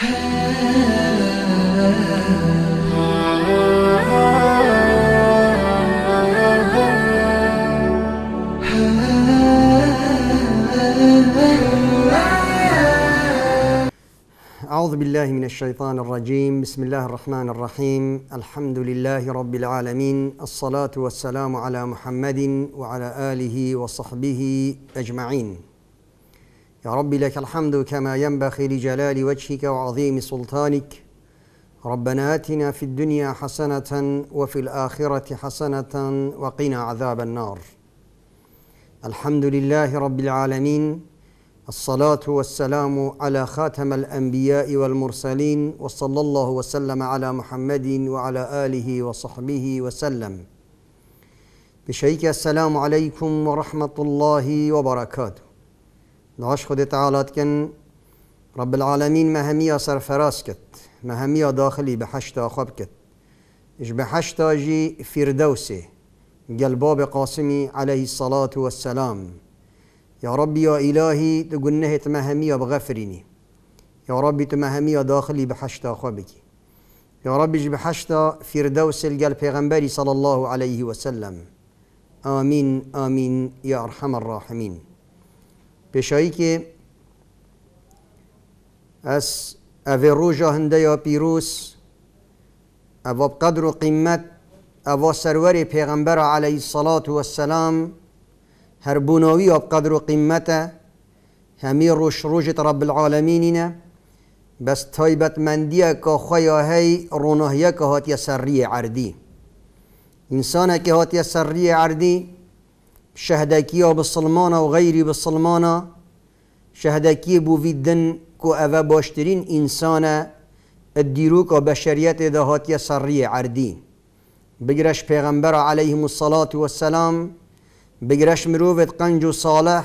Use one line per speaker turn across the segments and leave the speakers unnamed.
أعوذ بالله من الشيطان الرجيم بسم الله الرحمن الرحيم الحمد لله رب العالمين الصلاة والسلام على محمد وعلى آله وصحبه أجمعين يا رب لك الحمد كما ينبغي لجلال وجهك وعظيم سلطانك ربنا آتنا في الدنيا حسنة وفي الآخرة حسنة وقنا عذاب النار الحمد لله رب العالمين الصلاة والسلام على خاتم الأنبياء والمرسلين وصلى الله وسلم على محمد وعلى آله وصحبه وسلم بشيك السلام عليكم ورحمة الله وبركاته داش خود تعالات کن رب العالمین مهمی فراس کت مهمی داخلی به حشت آخاب کت اش به حشت آجی فردوسه قلباب قاسمي عليه الصلاة والسلام يا ربي يا إلهي تو تمهمية داخلی يا ربي آخاب داخلي یا ربی يا ربي حشت فردوس القلب پیغمبری صلى الله عليه وسلم آمين آمين يا أرحم الراحمين که از ئەس ئەێ ڕۆژە هەندەیە پیرۆس ئەوە قدر و قیمت پیغمبر سەروەری پێغەمبەر و السلام، وەسەسلام هەربوونەوەی ئەو قدر و قیمەتە روجت رب ڕۆژت بس العالمینینە بەس تایبەتمەندیە کە خۆیاهەی رونه یک هاتی سری عردی انسان که هاتی سری عردی شهدکیا بسلمانا و غیری بسلمانا شهدکی بویدن كو اوه باشترین انسانا الدیروک و بشریت دهاتی يسرية عردي بقرش پیغمبر علیه الصلاة والسلام بقرش مروفت قنج صالح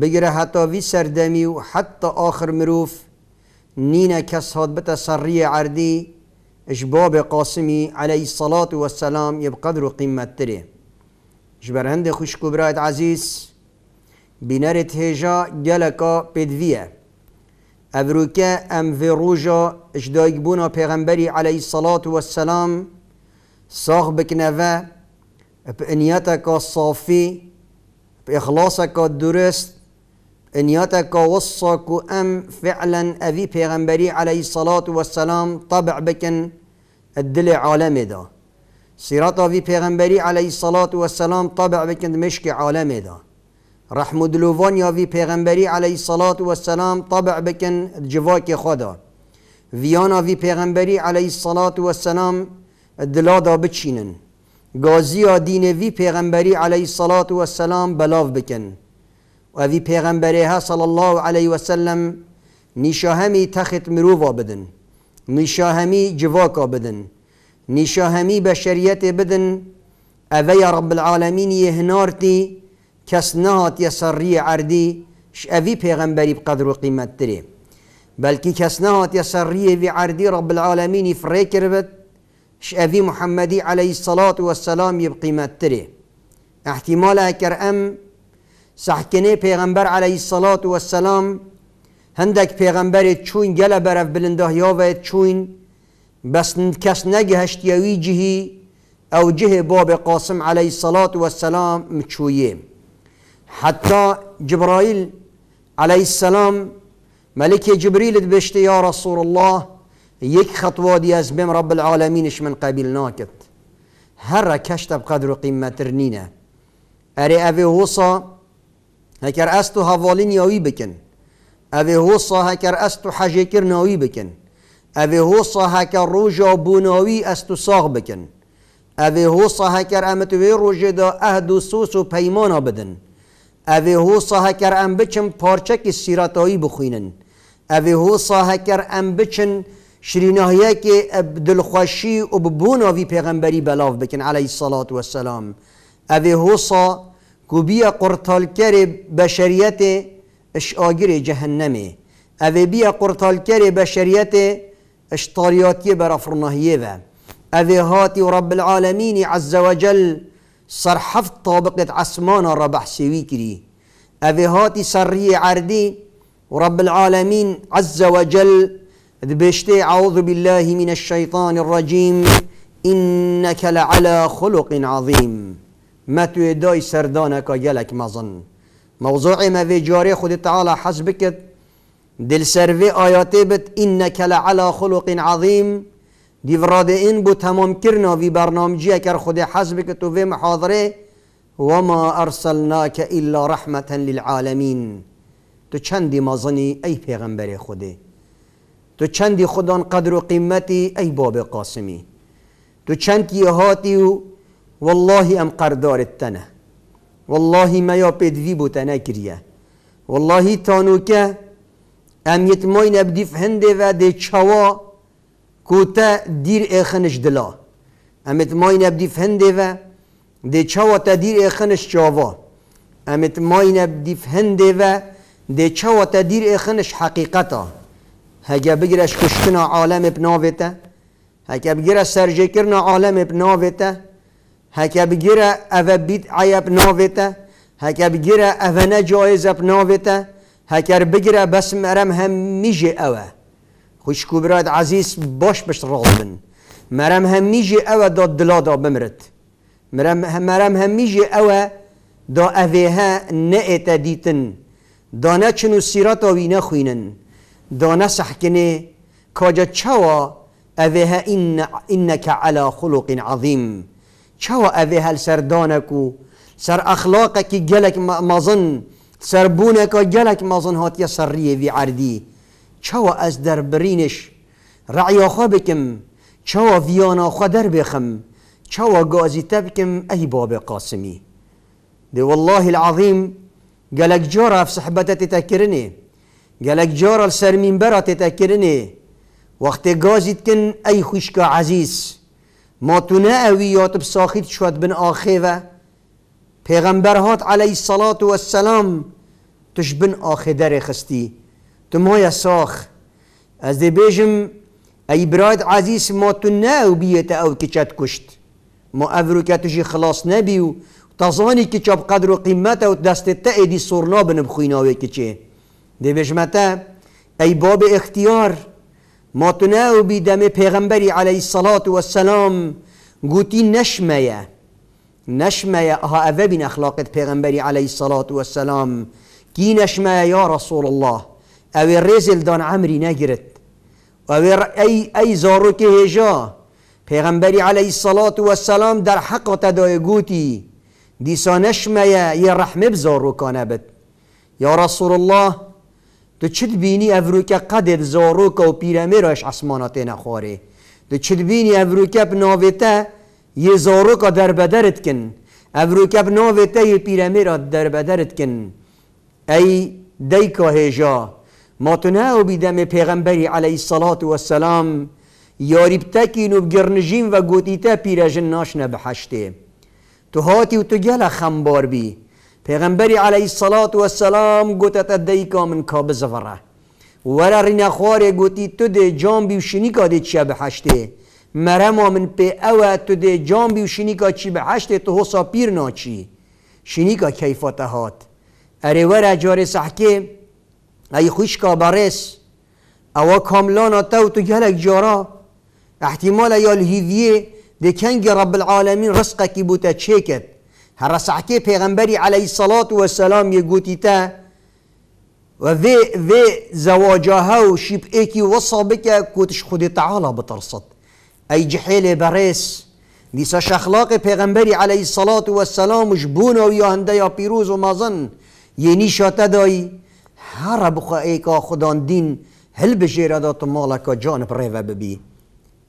بقرش حتى في سردمي و آخر مروف نينا کس بتسرية عردي اشباب قاسمي عليه الصلاة والسلام يبقدر قدر تريه جبرهند خوشكو برايت عزيز بنارت هجا جلقا بدوية أبروكا أم في روجا اجدايق بونا پیغمبري عليه الصلاة والسلام صاغ بكنافا بإنياتك الصافي بإخلاصك الدرست إنياتك وصاك أم فعلا أبي پیغمبري عليه الصلاة والسلام طبع بكن الدل عالمي ده سیرات آوی پیغمبری علیه صلات و السلام طبع بکند مشک عالم دا رحم دلوان یا وی پیغمبری علیه صلات و السلام طبع بکن جواک خدا ویانا وی پیغمبری علیه صلات و السلام دلادا بچینن گازی دین وی پیغمبری علیه صلات و السلام بلاو بکن و وی پیغمبری ها صلی الله علیه و سلم تخت مرووا بدن نیشاهمی جواکا بدن نشاهمي همی بدن أذى يا رب العالمين يهنارتي كسنات يسري عردي ش أذى پیغمبری بقدر و تري بل كي كسنات يسري في عردي رب العالمين فری کربت ش أذى محمدي عليه الصلاة والسلام یه تري احتمال أكر ام سحكني پیغمبر عليه الصلاة والسلام هندك پیغمبر چوین جلبرف بلنده یا و بس کەس نەگەهشتیەوی جهی ئەو جهێ بۆ قاسم عليه الصلاة والسلام مچوویێ حتى جبرائيل عليه السلام ملك جبريل بشتي يا رسول الله يك خطوة دي أزبم رب العالمين إش من قبيل ناكت هر كشت بقدر قيمة ترنينة أري أبي هوصا هكر أستو هفالين ياوي بكن أبي هوصا هكر أستو حاجة كر بكن اوه هو صحکر روژا بوناوی از تو ساق بکن اوه هو صحکر ام تو روژه دا اهد و سوس و پیمانا بدن اوه هو صحکر ام بچن پارچک سیراتایی بخوینن اوه هو صحکر ام بچن شریناهیه که دلخوشی و بوناوی پیغمبری بلاف بکن علیه الصلاة والسلام اوه هو صا کوبیا کر بشریت آگر جهنمه اوه بیا کر بشریت اشترياتيه برافرناهيه أذهاتي رب العالمين عز وجل صرحف طابقة عسمان ربح سويكري كري أذهاتي سرية عردي ورب العالمين عز وجل ذبشتي أعوذ بالله من الشيطان الرجيم إنك لعلى خلق عظيم ما تويداي سردانك يلك مظن موضوع ما في جاري خد تعالى حسبكت دلشروی آیاته بت اینک لعلا خلق عظیم دیوراد این بو تمام کرنا وی برنامجی اگر خود حزب که تو وی محاضره وما ما ارسلناک الا رحمتا للعالمین تو چندی مازنی ای پیغمبر خوده تو چندی خودان قدر و قیمتی ای باب قاسمی تو چندی هاتی و والله ام قردارت تنه والله ما یا پدوی بو تنه کریه والله تانوکه ما ماین ابدیف هنده و ده چوا کوتا دیر اخنش دلا امنیت ماین ابدیف هنده و ده چوا تا دیر اخنش چاوا امنیت ماین ابدیف هنده و ده چوا تا دیر اخنش حقیقتا هگه بگرش کشتنا عالم ابناویتا هگه بگیره سرجکرنا عالم ابناویتا هگه بگیره او بیت عیب ناویتا هگه بگیره او جایز بناویتا هەکار بجرا بس ئەرەم هم ميجي اوا خوش برات عزيز باش بشت ڕڵ بن هم ميجي اوا دا دا بمرت هم ميجي اوا دا ئەێها نەئێتە دیتن دانە چن و سيراتا نەخوێنن دانە سەحکنێ کاجە چاوە ئەێها انك على خلوقین عظيم چاوە ئەێ هەل سەردانەک سر سەر ئەخلاقەکی مظن مەزن سربونه سربونەکە گەلێک مەزن سریه وی عردی در برینش رعی آخوا بکم آخوا در بخم، چوا گازی تبکم بکم باب قاسمی دی والله العظیم گەلەک جلک گلک تێتەکردێ سرمین تی سەرمینبەرە وقت گازیت کن ای خوشکا عزیز ما ما اوی یاتب ساخید شد بن و پیغمبر هات صلات و السلام توش بن آخه در خستی تو مایا ساخ از دی بیجم ای براید عزیز ما تو نه او بیت او کچت کشت ما افرو که توشی خلاص نبیو، و تزانی که چاب قدر و قیمت و دست تا ایدی سرنا بنم خویناوی که کچه، دی بیجمتا ای باب اختیار ما تو نه او بی دم پیغمبری علیه الصلاة والسلام گوتی نشمه نشمه ها اوه بین اخلاقت پیغمبری علیه الصلاة والسلام ما يا رسول الله او دان عمري نجرت او اي اي ئەوێ ئەی زۆڕۆکی هێژە پێغەمبەری عليهەی سەڵات در حق تدای گوتی دیسانش ما دیسانەشمەیە یە ڕەحمب کانه بد یا رسول الله تو چد بینی ئەڤروکە قەدێت زۆڕۆکە و پیرەمێرەش ئەسمانە تێنە نخواره تو چد بینی یه در ئەڤروکە بناوێتە یە زۆڕۆکە یه ئەڤروکە را در بدرت کن ای ئەی دەیکە هێژا ماتوناوبی دەمێ پێغەمبەری عليهەی سەڵات وەسەسلام یاریبتەکین و گرنژین و گوتیتە پیرەژن ناشنە بەحشتێ تو هاتی و تو گەلە خەمباربی پێغەمبەری عليهەی سەڵات وەسەسلام گوتەتە دەیکا من کا بزەڕە وەرە خواره گوتی تو دێ جامبی و شنیکا دی چە بەحشتێ مەرەما من پی او تو دێ جامبی و شنیکا چی بحشتی تو هۆسا پیر ناچی شنیکا کیفاتهات. هات arevarea ای خوش خوش bares awa او تو تو گلک جارا احتمال یا ده دکنگ رب العالمین رزق کی بوتا چکت هر سحکی پیغمبری علیه الصلاة و سلام یه گوتی و وی وی زواجها و شیب ایکی وصا بکه کوتش خود تعالی بترصد ای جحیل برس نیسا شخلاق پیغمبری علیه الصلاة و سلام بونو و یا هنده یا پیروز و مازن یعنی شاته دایی هر بخوا که خدان دین هل بجیره دات مالکا جان پره ببی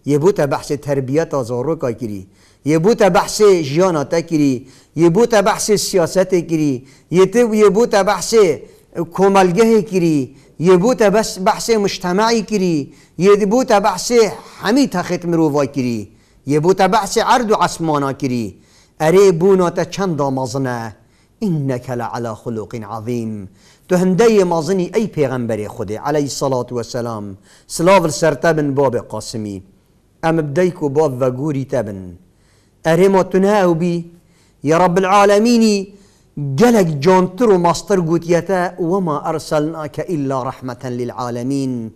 یه بوتا بحث تربیت آزارو کا کری یه بوتا بحث جیانا کری یه بوتا بحث سیاست کری یه بوتا بحث کمالگه کری یه بوتا بحث مجتمعی کری یه بحث همی تخت مرو کری یه بوتا بحث عرض و عصمانا کری اره بونا تا چند آمازنه انك لعلى خلق عظيم تهندي مازني أي ای خدي عليه الصلاة والسلام سلاف سلام باب قاسمي ام بدیکو باب و گوری تبن ارما تنهاو بي يا رب العالمين جلك جونتر وماستر قوتيتا وما أرسلناك إلا رحمة للعالمين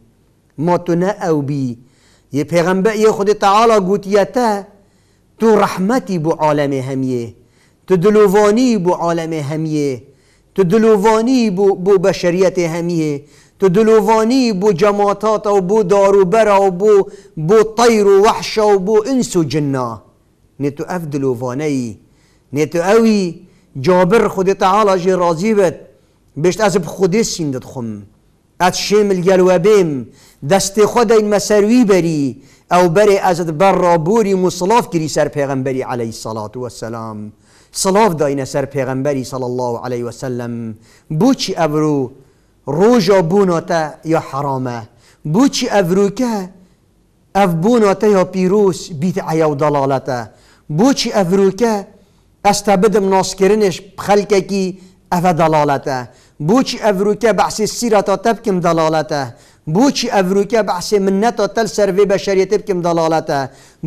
ما تنأو بي يا پیغمبر خدي تعالى قوتيتا تو رحمتي بو عالم هميه تو دلوانی بو عالم همیه تو دلوانی بو, بو بشریت همیه تو دلوانی بو جماعتات و بو برا و بو, بو طیر و وحش و بو انس و جنا نه تو اف دلووانی، تو اوی جابر خود تعالی جی راضی بد بشت از خودی سیندت خم از شمل بیم دست خود این مسروی بری او بری از بر بوری مصلاف کری سر پیغمبری علیه و سلام سلاف داین سر پیغمبری صلی الله علیه عليه سلم بۆچی ابرو روژا بوناتا یا حرامه بوچی ابرو که اف بوناتا یا پیروس بیت عیا و دەڵالەتە که استبدم ناسکرنش بدم کی اف دلالته دەڵالەتە بۆچی ابرو که بحث سیراتا تبکم دلالتا بوچی ئەڤروکە بەحسێ تل تەل سەرێ بەشەریەتی بکم دەڵالەتە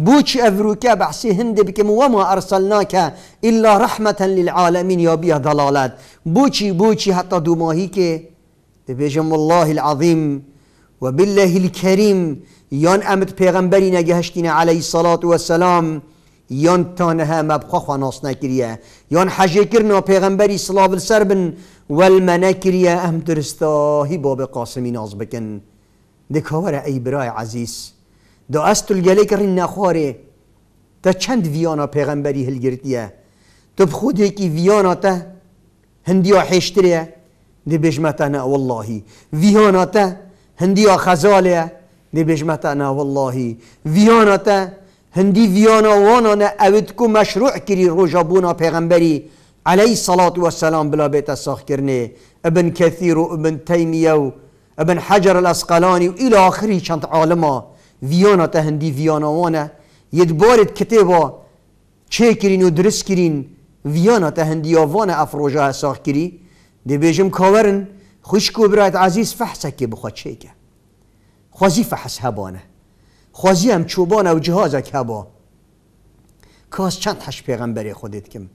بوچی ئەڤروکە بەحسی هەندی بکەم وەما ئەرسەل ناکە الا رحمتا للعالمین یا بیا دلالت بوچی بوچی هەتا دووماهیکێ دەبێژم والله العظیم وبالله الكريم يان امت پیغمبرين نجهشتنا عليه الصلاة والسلام یان تانها و ناس نکریه یان حجه کرنا پیغمبری صلاة سر بن والمنه کریه ام هی باب قاسمی ناز بکن دکاور ای برای عزیز دا استل گلی کرن نخواره تا چند ویانا پیغمبری هل گرتیه تو بخود یکی ویانا تا هندیا حشتریه دی بجمتا نه والله ویانا تا هندیا خزاله دی بجمتا نه والله ویانا تا هندی ویانا وانا اوید کو مشروع کری روژا پیغمبری علی صلاة و سلام بلا بیت ساخ کرنه ابن کثیر و ابن تیمیه و ابن حجر الاسقلانی و الی آخری چند عالما ویانا تا هندی ویانا وانا ید بارد کتبا چه کرین و درست کرین ویانا تا هندی وانا افروژا ساخ کری دی بیجم کاورن خوشکو برایت عزیز فحصه که بخواد چه که خوازی فحس هبانه خوازی هم چوبان او جهاز کبا کاس چند هش پیغمبر خودت کم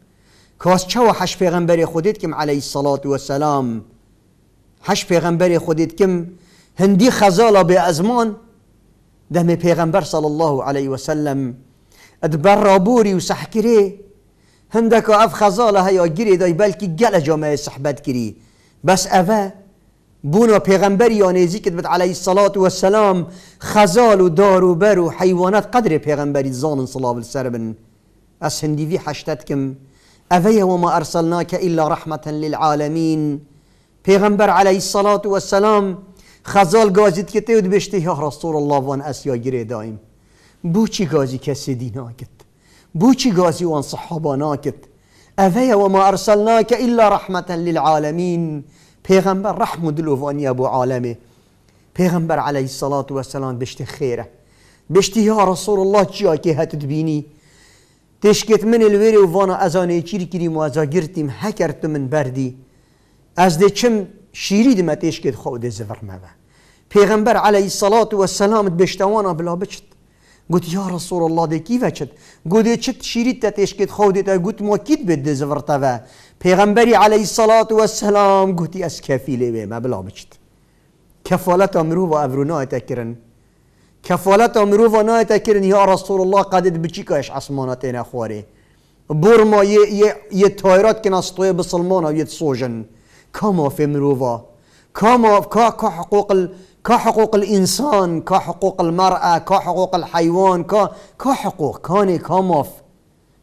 کاس چه و هش پیغمبری خودید کم علیه الصلاة و سلام هش پیغمبری خودت کم هندی خزالا به ازمان دم پیغمبر صلی الله علیه و سلم ادبر رابوری و سحکری هندک اف خزاله هیا گیری دای بلکی گل جامعه صحبت کری بس اوه بونا پیغمبری یا نیزی که علیه و السلام خزال و دار و بر و حیوانات قدر پیغمبری زانن صلاب السر بن از هندیوی حشتت کم اوه و ما ارسلناک الا رحمتا للعالمین پیغمبر علیه و السلام خزال گازید که تیود بشته یا رسول الله وان اسیا گره دایم بو چی گازی کسی دینا کت بو چی گازی وان صحابانا کت اوه و ما ارسلناک الا رحمتا للعالمین پیغمبر رحم دلوانی ابو عالمه پیغمبر علیه الصلاة و السلام بشت خیره بشتی ها رسول الله چی که هتت بینی تشکت من الوری و وانا ازانه چیر کریم و ازا گرتیم هکرت من بردی از ده چم شیری دمه تشکت خود زفر مبه پیغمبر علیه الصلاة و السلام بشتوانا بلا بچت گوت یا رسول الله ده کی وچت گوت چت شیری تا تشکت تا گوت ما کیت بده زفر تا پیغمبری علیه صلات و السلام گوتی از کفیله به ما بلا بچت کفالت امرو و ابرونا تکرن کفالت امرو و نا تکرن یا رسول الله قدد بچی کاش عصمانات اینا خواره ما یه, یه, یه تایرات که نستوی بسلمان و یه سوجن کاما فی مروفا کا حقوق ال... حقوق الانسان که حقوق حقوق الحیوان حقوق کانی کماف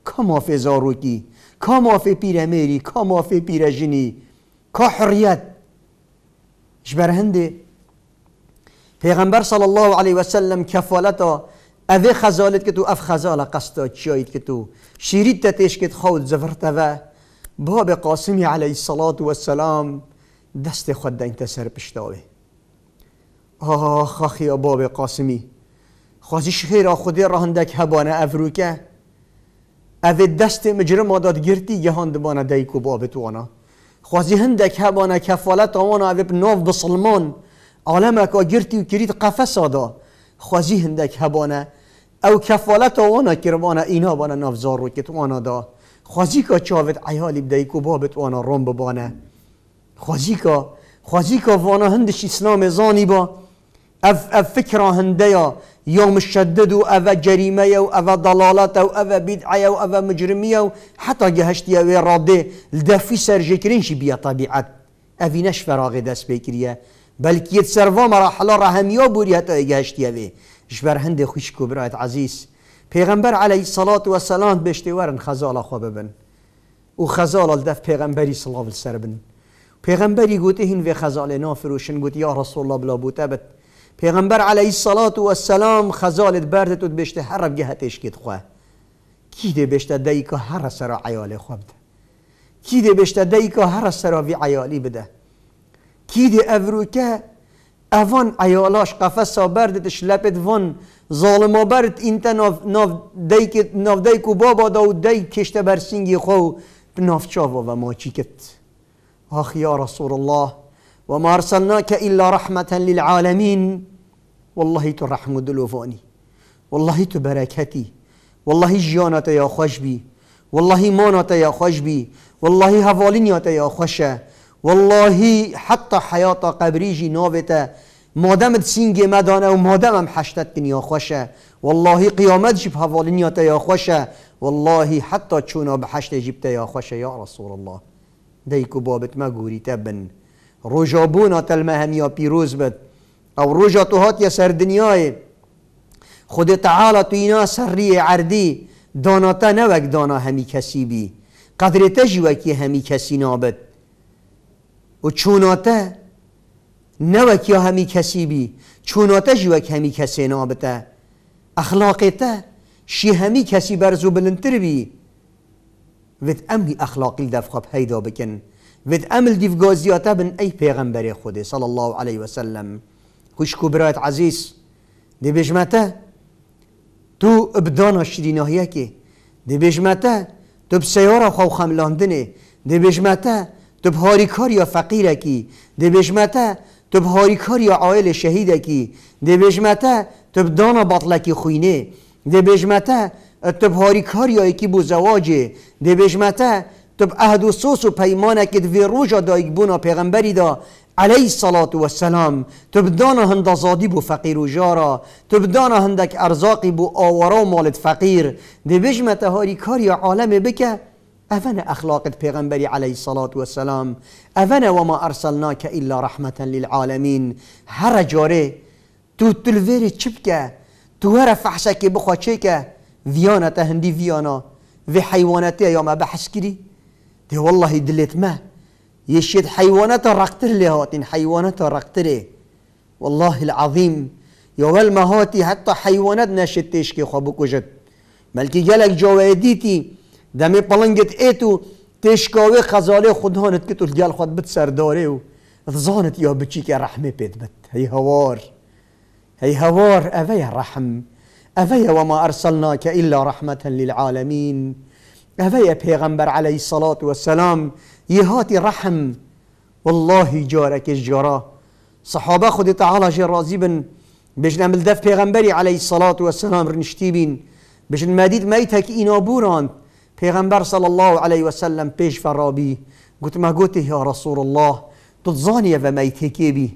کماف زاروکی کا مافی پیره میری کا مافی پیره جنی کا حریت جبر پیغمبر صلی الله علیه و سلم کفالتا اوه خزالت که تو اف خزال قصد چیایید که تو شیرید تتش که خود زفرت و باب قاسمی علیه الصلاة و السلام دست خود این تسر پشتاوه آه باب قاسمی خوازی شخیر خودی راهندک هبانه افروکه اوه دست مجرم آداد گرتی یهاند بانا کو با وانا خوازی هندک هبانه کفالت آوانا اوه ناو بسلمان عالمک گردی و کرید قفص آدا خوازی هندک هبانه او کفالت آوانا کربانه اینا بانه نافزار رو کت وانا دا خوازی که چاوید عیالی کو بابت وانا روم ببانه خوازی که خوازی که وانا هندش اسلام زانی با اف, اف فکر هنده یا یوم مشدد و او جریمه و او ضلالت و او بدعه و او مجرمیه و حتی گهشتی او راده لدفی سر جکرین بیا طبیعت اوی نش فراغ دست بکریه بلکه یت سروا مراحلا را همیا بوری حتی گهشتی اوی جبر هند خوش کو برایت عزیز پیغمبر علیه الصلاة و سلام بشتی ورن خزال خواب ببن و خزال الدف پیغمبری صلاة سر بن پیغمبری گوته این و خزال نافروشن گوت یا رسول الله بلا بوته پیغمبر علیه الصلاة و السلام خزالت برده تو بشته هر گهتش کد خواه ده بشته دهی که هر سرا عیال خواه کی ده بشته دهی که هر سرا وی عیالی بده کیده افرو که اوان عیالاش قفصا بردتش لپت وان ظالما برد اینتا ناف دهی که بابا ده و دهی کشته برسینگی سینگی خو ناف و ما چی کت آخ یا رسول الله وما أرسلناك إلا رحمة للعالمين والله ترحم دلوفاني والله تو والله جيانات يا خشبي والله مانات يا خشبي والله هفالينيات يا خوشه والله حتی حیات قبریجی ناوته مادمت سينجي مدانه و مادمم حشتت يا یا والله قيامت جب هفالينيات يا خوشه والله حتى تشونا بحشت جبت يا یا يا رسول الله دیکو بابت ما قوري تبن ڕۆژابوونا تەلمەهەمیا پیروز بد او روژا تو هااتە خود تعالی تو اینا سرری عردی داناتا نوک دانا کسی کسی قدر تەژی وەکی همی کسی نابد و چوناتا نوک یا هەمی بی چۆناتەژی همی کسی نابتا اخلاق تا شی همی کسی بی و بی وت امی اخلاقی دەفخب پیدا بکن وید امل گازیات بن ای پیغمبر خوده صلی الله علیه و سلم خوش برایت عزیز دی بجمتا تو شدی شریناهیه که دی بجمتا تو بسیارا خو خملاندنه دی بجمتا تو بهاریکار یا فقیر کی دی بجمتا تو بهاریکار یا عائل شهید کی دی بجمتا تو بدانا بطلکی خوینه دی بجمتا تو بهاریکار یا یکی بو زواجه دی بجمتا تب اهد و سوس و پیمانه که دوی روژا دایگ بونا پیغمبری دا علیه صلات و سلام تب دانا هند زادی بو فقیر و جارا تب دانا هندک ارزاقی بو آورا و مالت فقیر دی بجمه تهاری کاری عالم بکه اون اخلاقت پیغمبری علیه الصلاة و سلام اون و ما ارسلناک الا رحمتا للعالمین هر جاره تو تلویر چپ که تو هر فحشه که بخوا چه که ویانت هندی ویانا وی حیوانتی یا ما بحث کری دي والله دليت ما يشيد حيوانات رقتر لي هوتين حيوانات رقتر والله العظيم يوال ما هوتي حتى حيوانات ناشد تشكي خبو كجد ملكي جالك جواديتي دمي بلنجت ايتو تشكاوي خزالي خدهانت كتو الجال خد بت سرداري و ظانت يا بچي كي بيت بت هي هوار هي هوار أفيا رحم أفيا وما أرسلناك إلا رحمة للعالمين ئەوەیە پیغمبر عليهەی الصلاة والسلام یهاتی رحم والله جارك جارا صحابة خود تعالى ژێ ڕازی بن عمل دف پێغەمبەری عليهەی الصلاة والسلام رنشتی بین بجن مدید مەدید اینا بوران پیغمبر صلى الله عليه وسلم پیش فرابی قلت ما قلت يا رسول الله بي تزانیە بە مەیتێکێبی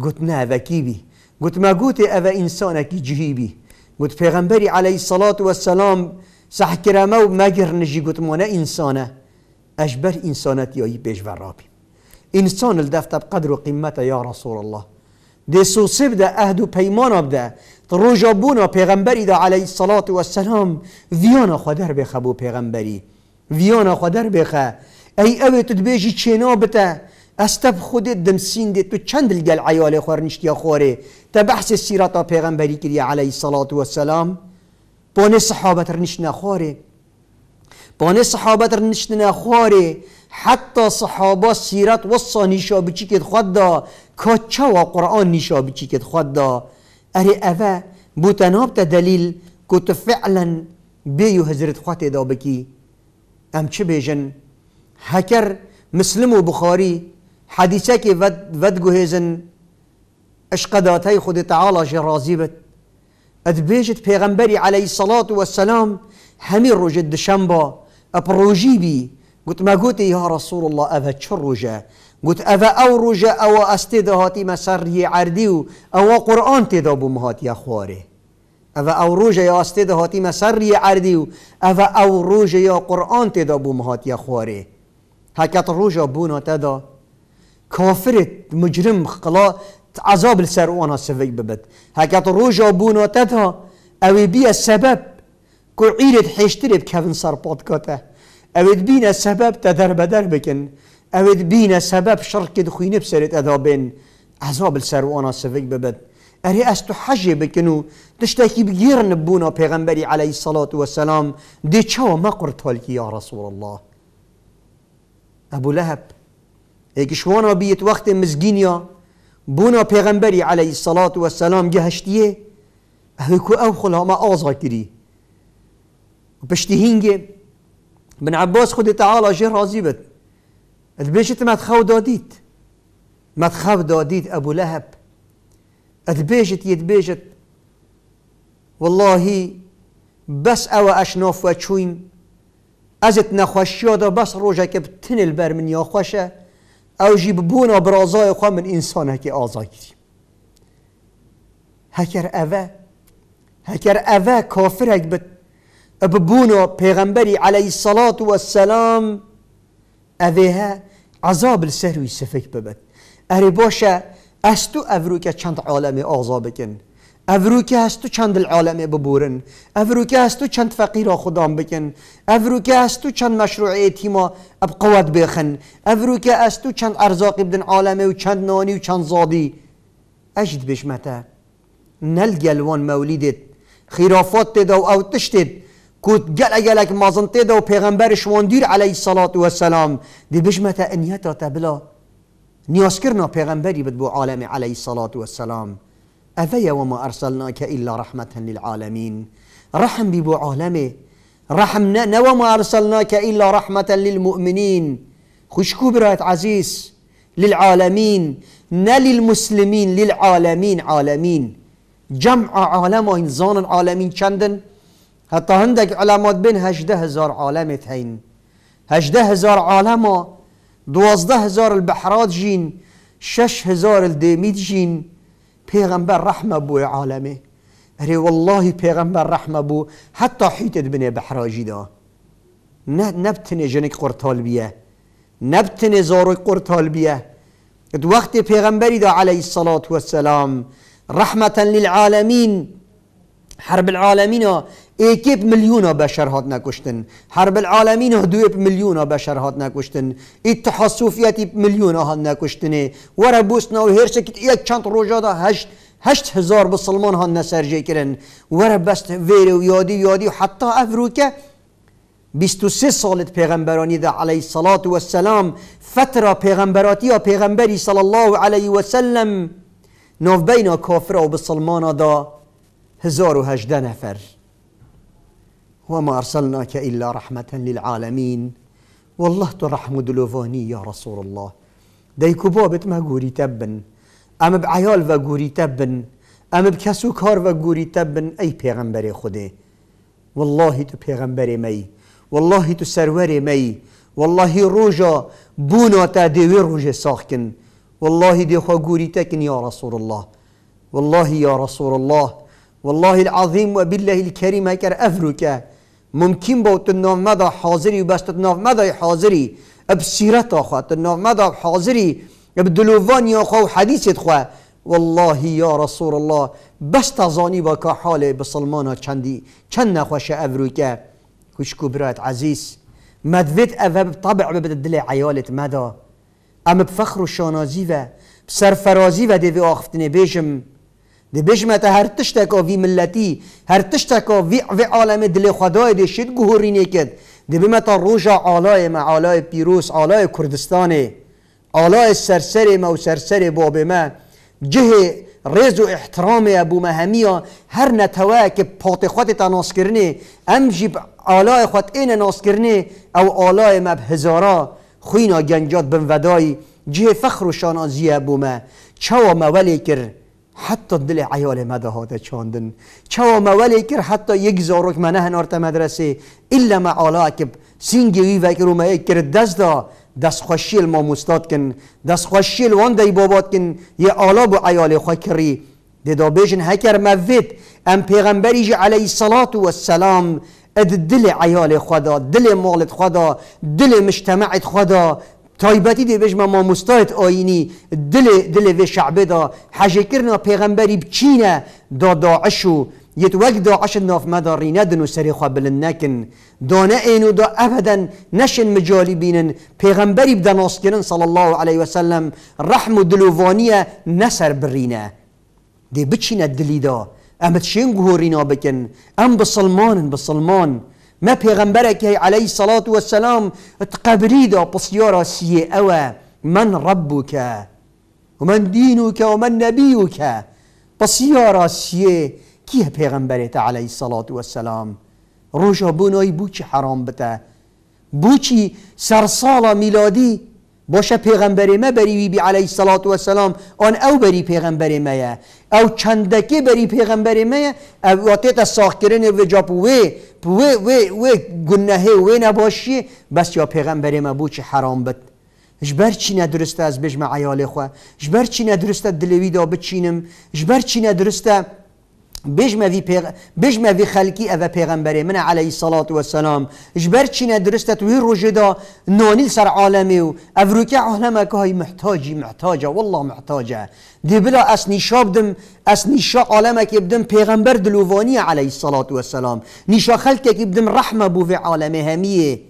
گوت نەڤەکیبی گوتمە گوتی ئەوە ئینسانێکی جهیبی قلت پێغەمبەری عليهەی الصلاة والسلام سحکرمه و مگر نجی گوتمونه انسانه اشبر انسانت یایی بیش ورابی انسان الدفت قدر و قیمت یا رسول الله ده سوسب ده اهد و پیمان روجابون و پیغمبری ده علیه الصلاة و السلام ویانا خودر بخه بو پیغمبری ویانا خودر بخه ای اوه تو بیجی چینا بته استب خودت دم سینده، تو چند لگل عیال خورنشتی خوره تا بحث سیرات پیغمبری کری علیه الصلاة و السلام بانه صحابت نشنا خواره بانه صحابت نشنا خواره حتی صحابه سیرت وصا نیشا بچی که خود دا کچا و قرآن نیشا بچی که خود دا اره اوه بوتناب تا دلیل تو فعلا بیو حضرت خود دا بکی ام چه بیجن هکر مسلم و بخاری حدیثه که ود, ود گوهزن اشقداتای خود تعالی جرازی بد ادبيجت بيغمبري عليه الصلاة والسلام همير رجد دشنبا ابروجي بي قلت ما قلت يا رسول الله أفا تشرجة قلت اذا او رجا أو استدهاتي هاتي مسر عرديو أو قرآن تدابو مهات يا خواري اذا او رجا يا استدهاتي هاتي مسر اذا او رجا يا قرآن تدابو مهات يا خواري هكذا رجا بونا تدا كافرت مجرم خلا عذاب السر وانا سفيك ببت هكا تروج بونو تدها او بيا السبب كل عيرت حشتري بكفن سربات كاته او بينا السبب تدر بدر بكن او بينا سبب شرك دخين بسرت اذابين عذاب السر وانا سفيك ببت اري استو حجي بكنو تشتكي بغير نبونا پیغمبري عليه الصلاة والسلام دي چوا ما قرت يا رسول الله ابو لهب ايك شوانا بيت وقت مزگينيا بونا پیغمبری علیه الصلاة و السلام گهشتیه اوه که او ما آزا کری پشتی هینگه بن عباس خود تعالی جه رازی بد البیشت مدخو دادید مدخو دادید ابو لهب البيجت بیشت والله بس او اشناف و چويم ازت نخوشيا دا بس روجا كبتن البر من یا خوشه او جی ببونا برازای خواه من انسان هکی آزا گیریم هکر اوه هکر اوه کافر هک بد ببونا پیغمبری علیه الصلاة والسلام اوه ها عذاب و سفک ببد اره باشه استو تو که چند عالم آزا بکن افروکی هستو تو چند العالم ببورن افروکی هستو تو چند فقیر را خدام بکن افروکی هستو تو چند مشروع ایتیما اب قوت بخن افروکی هستو تو چند ارزاق بدن عالمه و چند نانی و چند زادی اجد بشمتا گلوان مولیدت خیرافات تدا و او تشتت کوت جل جلک و پیغمبر وبيغمبر و عليه الصلاة السلام دی بشمتا انیتا تبلا پیغمبری بد بدبو علیه علیه و السلام ئەڤەیە وما أرسلناك إلا رحمة للعالمين رحم ببو عالمي رحم ڕحم نەوەمە أرسلناك إلا رحمة للمؤمنين خوشکو برات عزيز للعالمين نل المسلمين للعالمين عالمين جمع عالم و العالمين شندن چندن حتی هندک علامات بين هجده هزار عالمت هین هجده هزار عالم دوازده هزار البحرات جين شش هزار الديميت جين پیغمبر بو عالمه اره پێغەمبەر ڕەحمە بووە عاالەمێ هەرێ واللهی پێغەمبەر ڕەحمە بوو نبتنه جنک قرطال بیه نبتنه ژنێک قرطال بیه زۆڕۆی وقت پیغمبری دا علیه الصلاة والسلام رحمتا للعالمین حرب العالمین ایکیب میلیونا بشر هات نکشتن حرب العالمین دویب میلیونا بشر هات نکشتن اتحاد سوفیتی ملیون هات نکشتنه وره بوسنا و هرچکیت یک چند روزا دا هشت هشت هزار بسلمان ها نسرجه کرن وره بست ویر و یادی یادی و حتی افروکه 23 سالت پیغمبرانی دا علیه صلات و السلام فتره پیغمبراتی یا پیغمبری صلی الله علیه و سلم بین کافر و بسلمان دا هزار و هجده نفر وما أرسلناك إلا رحمة للعالمين والله ترحم دلوفاني يا رسول الله ديكو بابت ما قوري تبن ام بعيال و تبن ام بكسو كار و تبن أي پیغمبر خوده والله تو پیغمبر مي والله تو سرور مي والله روجا بونا تا دیوی روجا ساخن والله دیخوا گوری تكن يا رسول الله والله يا رسول الله والله العظيم وبالله الكريم هكر أفرك ممکن بود تو نامدا حاضری و بست نامدا حاضری اب سیرت آخوا تو نامدا حاضری اب دلوانی آخوا و حدیثت خواه والله یا رسول الله بست زانی با که حال بسلمان چندی چند نخوش افرو که خوشکو برایت عزیز مدوید اوه طبع بده دل عیالت مدا ام بفخر و شانازی و سرفرازی و دیوی آخفتنه بیشم دی تا هر تشتکا وی ملتی هر تشتکا وی, عالم دل خدای دی شد گهورینه کد دی تا روژا آلای ما آلای پیروس آلای کردستانه آلای سرسر ما و سرسر باب ما جه ریز و احترام ابو مهمیا هر نتوه که پات خود تا ناس کرنه ام جیب آلای خود این ناس کرنه او آلای ما هزارا خوینا گنجات ودای جه فخر و شانازی ابو ما چوا مولی کرد حتی دل عیال ها چاندن و مولی کر حتی یک زاروک منه نارت مدرسه الا معالا که وی و که کر دست دا دست خوشیل ما مستاد کن دست خوشیل الوان دای بابات کن یه آلا بو عیال خواه کری دیدا بیشن هکر موید ام پیغمبریج علیه صلات و السلام اد دل عیال خدا دل مالت خدا دل مجتمعت خدا تایبەتی دێبێژ مە ما ئاینی دلێ وێ شعبێدا حەژێکردنا پێغەمبەری بچینە داداعش و وقت وەک ناف نافمەدا ڕینەدن و سەریخوا بلن نەکن دانە ئین و دا ابدا نشن مجالی بینن پێغەمبەری بدەناسکردن سەڵ الله عليه وسلم رحم و دلوڤانیە نەسەر دی دێ دلی دا، ئەمە شنگو رینا بکن ام بسلمانن بسلمان ما پێغەمبەرێکی عليهەی صلوات و قبریدا پسیارا سیه ئەوە من ربک و من دینک و من نبیک پسیارا کی سیە پیغمبرت علیه صلوات و سلام ڕۆژە بوونەوەی حرام بتە بووکی سەرساڵە میلادی باشه پیغمبر ما بری وی بی علیه الصلاة و سلام آن او بری پیغمبر ما او چندکی بری پیغمبر ما او از ساخت و جاب وی وی وی وی گناه وی نباشی بس یا پیغمبر ما بو چه حرام بد جبر چی ندرسته از بجمع عیال خواه جبر چی ندرسته دلوی دا بچینم جبر چی ندرسته بجموی, پیغ... بجموی خلکی پیغمبر من علیه الصلاة و السلام جبر درسته توی رجدا نانیل سر عالمه و او روکه عالمه که های محتاجی محتاجه والله محتاجه دی بلا اس نیشاب دم اس شا عالمه که بدم پیغمبر دلووانی علیه الصلاة و السلام نیشا خلکه که بدم رحمه بو فی عالمه همیه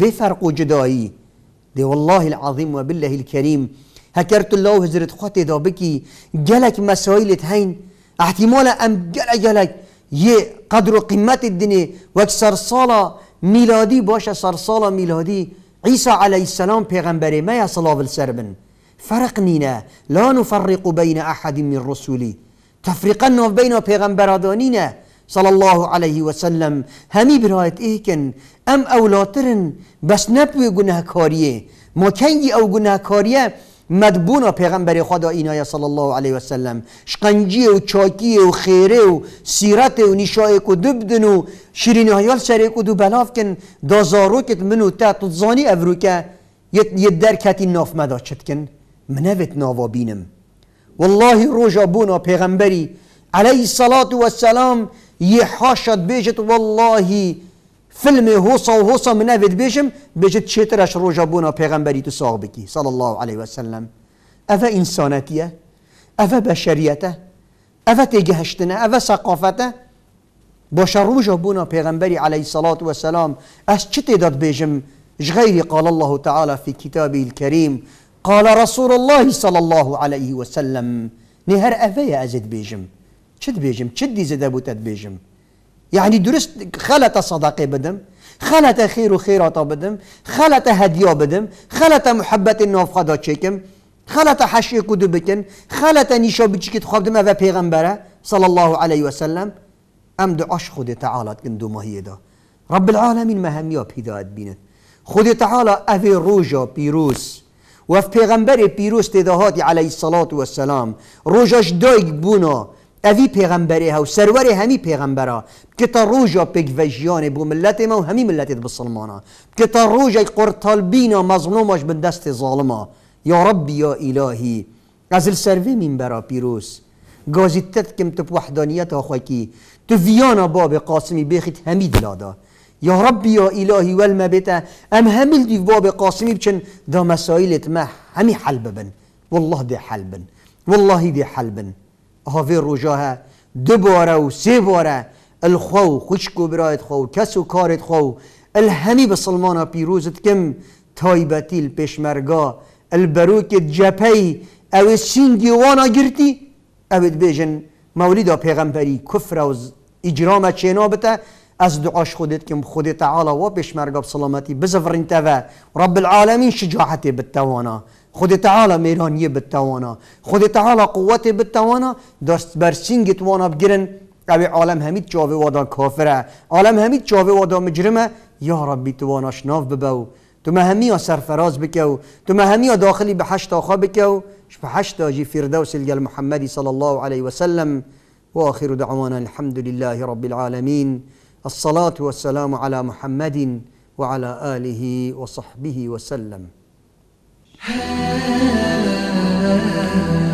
بفرق و جدایی دی والله العظیم و بالله الکریم هکرت الله و حضرت خود مسائل بکی مسائلت احتمالا ام جل گلک یه قدر و قیمت دنی وک سرسالا میلادی باشه سرسالا میلادی عیسی علیه السلام پیغمبر ما صلاة السربن فرق نینه لا نفرق بین احد من رسولی تفریقا ناف بین پیغمبرادانینه صلى الله عليه وسلم همی برایت کن ام اولاترن بس نبوی گناه کاریه ما کنگی او گناه کاریه مدبونا پیغمبر خدا یا صلی الله علیه و سلم شقنجی و چاکی و خیره و سیرت و نشای کو دبدن و شیرین هایال سری کو دو بلاف کن دازارو کت منو تا تزانی افرو که یه درکتی ناف مدا چت کن منویت ناوا بینم والله روجا بونا پیغمبری علیه صلات و السلام یه حاشت بیجت والله فیلمی هوسا و من أفيد بيجم بيجت شيتر أشرو جابونا پیغمبری تساغ بكي صلى الله عليه وسلم أفا إنسانتيه أفا اوه أفا اوه أفا اوه ثقافته باشه رو عليه الصلاة والسلام صلاة و سلام از قال الله تعالى في كتابه الكريم قال رسول الله صلى الله عليه وسلم نهر يا أزد بيجم شد بيجم شد دي زدابو تد بيجم يعني درست خلت صداقة بدم خلت خير و بدم خلت هدية بدم خلت النوف نافخدا چکم خلت حشي کدو خلت نیشا بچکت خوابدم في پیغمبره صلى الله عليه وسلم ام دعاش خود تعالى گندو ماهی دا رب العالمین مهمیا پیدایت بینه خود تعالى أفي روجا بيروس وفي پیغمبر بيروس تدهاتي عليه الصلاة والسلام روجاش دايك بونا اوی پیغمبره و سرور همی پیغمبرا که تا روژا پیک بو ملت ما و همی ملت بسلمانا که تا روژا قرطال بینا مظلوماش به دست ظالما یا ربی یا الهی از السروه من برا پیروز گازیتت کم تو وحدانیت ها خواکی تو ویانا باب قاسمی بخید حمید لادا یا ربی یا الهی ولما بیتا ام همیل دیو باب قاسمی بچن دا مسائلت ما همی حل ببن والله دی حل بن والله دی حل بن هاوی روژاه دو بار و سه باره الخو خشک برایت خو کس و کارت خو الهمی بسلمان پیروزت کم تایبتیل، پیشمرگا، البروک جپی او سین دیوانا گرتی او بیجن مولید پیغمبری کفر و اجرام چینا از دعاش خودت کم خود تعالی و پیشمرگا بسلامتی بزفرین و رب العالمین شجاعتی بتوانا خود تعالی میرانیه بتوانا خود تعالی قوت بتوانا دست سینگ وانا بگیرن اوی عالم همیت چاوه وادا کافره عالم همیت چاوه وادا مجرمه یا ربی تو ناف ببو تو مهمی سرفراز بکو تو مهمی داخلی به حشت آخا بکو به حشت آجی فردوس الگل محمدی صلی الله علیه وسلم آخر دعوانا الحمد لله رب العالمين الصلاة والسلام على محمد وعلى آله وصحبه وسلم Ah